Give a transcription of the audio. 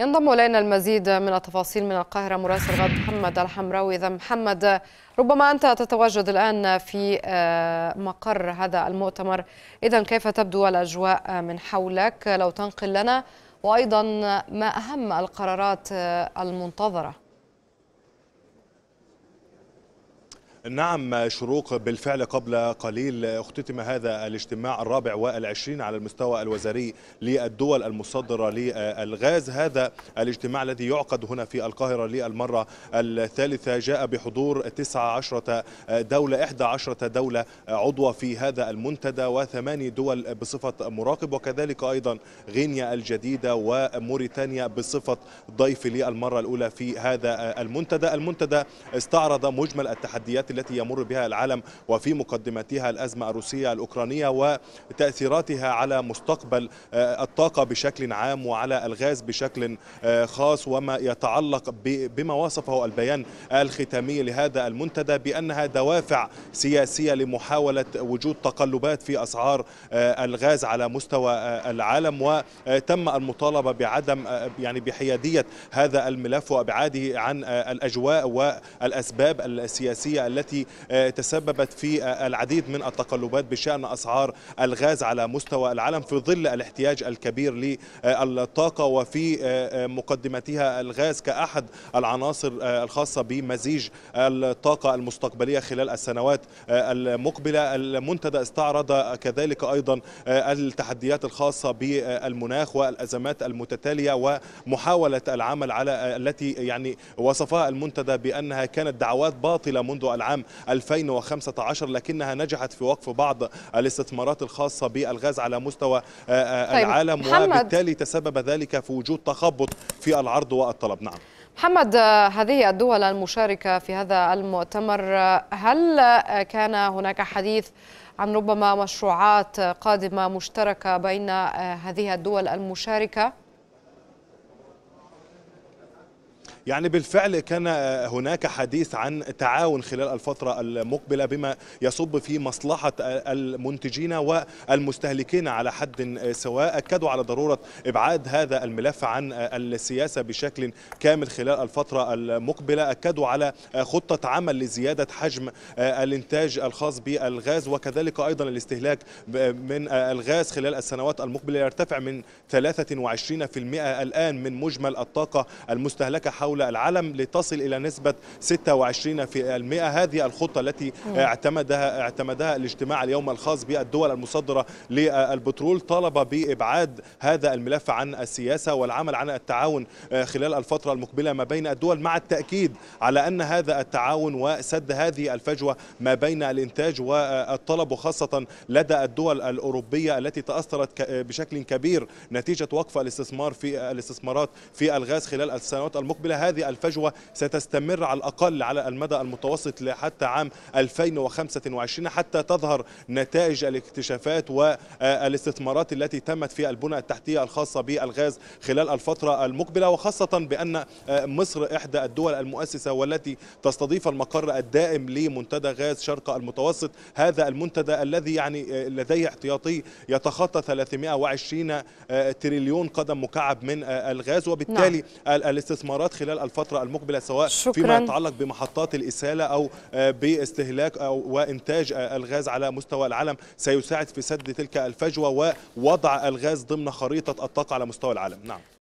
ينضم الينا المزيد من التفاصيل من القاهره مراسل غد محمد الحمراوي اذا محمد ربما انت تتواجد الان في آه، مقر هذا المؤتمر اذا كيف تبدو الاجواء من حولك لو تنقل لنا وايضا ما اهم القرارات آه، المنتظره نعم شروق بالفعل قبل قليل اختتم هذا الاجتماع الرابع والعشرين على المستوى الوزاري للدول المصدرة للغاز هذا الاجتماع الذي يعقد هنا في القاهرة للمرة الثالثة جاء بحضور 19 دولة 11 دولة عضوة في هذا المنتدى وثماني دول بصفة مراقب وكذلك أيضا غينيا الجديدة وموريتانيا بصفة ضيف للمرة الأولى في هذا المنتدى المنتدى استعرض مجمل التحديات الازمات التي يمر بها العالم وفي مقدمتها الأزمة الروسية الأوكرانية وتأثيراتها على مستقبل آه، الطاقة بشكل عام وعلى الغاز بشكل آه، خاص وما يتعلق بما وصفه البيان الختامي لهذا المنتدى بأنها دوافع سياسية لمحاولة وجود تقلبات في أسعار آه، الغاز على مستوى العالم وتم المطالبة بعدم يعني بحيادية هذا الملف وابعاده عن الأجواء والأسباب السياسية التي التي آه، تسببت في آه، العديد من التقلبات بشأن أسعار الغاز على مستوى العالم في ظل الاحتياج الكبير للطاقة وفي آه، مقدمتها الغاز كأحد العناصر الخاصة بمزيج الطاقة المستقبلية خلال السنوات المقبلة المنتدى استعرض كذلك أيضا التحديات الخاصة بالمناخ والأزمات المتتالية ومحاولة العمل على التي يعني وصفها المنتدى بأنها كانت دعوات باطلة منذ العام عام 2015 لكنها نجحت في وقف بعض الاستثمارات الخاصة بالغاز على مستوى آه، آه، طيب، العالم وبالتالي تسبب ذلك في وجود تخبط في العرض والطلب نعم محمد هذه الدول المشاركة في هذا المؤتمر هل كان هناك حديث عن ربما مشروعات قادمة مشتركة بين آه، هذه الدول المشاركة؟ يعني بالفعل كان آه، هناك حديث عن تعاون خلال الفترة المقبلة بما يصب في مصلحة آه، المنتجين والمستهلكين على حد آه، سواء أكدوا على ضرورة إبعاد هذا الملف عن السياسة بشكل كامل خلال الفترة المقبلة أكدوا على خطة عمل لزيادة حجم الإنتاج الخاص بالغاز وكذلك أيضا الاستهلاك من الغاز خلال السنوات المقبلة يرتفع من 23% الآن من مجمل الطاقة المستهلكة حول حول العالم لتصل إلى نسبة 26% هذه الخطة التي اعتمدها اعتمدها الاجتماع اليوم الخاص بالدول المصدرة للبترول طالب بإبعاد هذا الملف عن السياسة والعمل عن التعاون آه، خلال الفترة المقبلة ما بين الدول مع التأكيد على أن هذا التعاون وسد هذه الفجوة ما بين الإنتاج والطلب وخاصة لدى الدول الأوروبية التي تأثرت آه، بشكل كبير نتيجة وقف الاستثمار في الاستثمارات في الغاز خلال السنوات المقبلة هذه الفجوة ستستمر على الأقل على المدى المتوسط حتى عام 2025 حتى تظهر نتائج الاكتشافات والاستثمارات التي تمت في البنى التحتية الخاصة بالغاز خلال الفترة المقبلة وخاصة بأن مصر إحدى الدول المؤسسة والتي تستضيف المقر الدائم لمنتدى غاز شرق المتوسط هذا المنتدى الذي يعني لديه احتياطي يتخطى 320 تريليون قدم مكعب من الغاز وبالتالي نعم. الاستثمارات خلال خلال الفترة المقبلة سواء شكرا. فيما يتعلق بمحطات الإسالة أو آه، باستهلاك أو وإنتاج آه، الغاز على مستوى العالم سيساعد في سد تلك الفجوة ووضع الغاز ضمن خريطة الطاقة على مستوى العالم نعم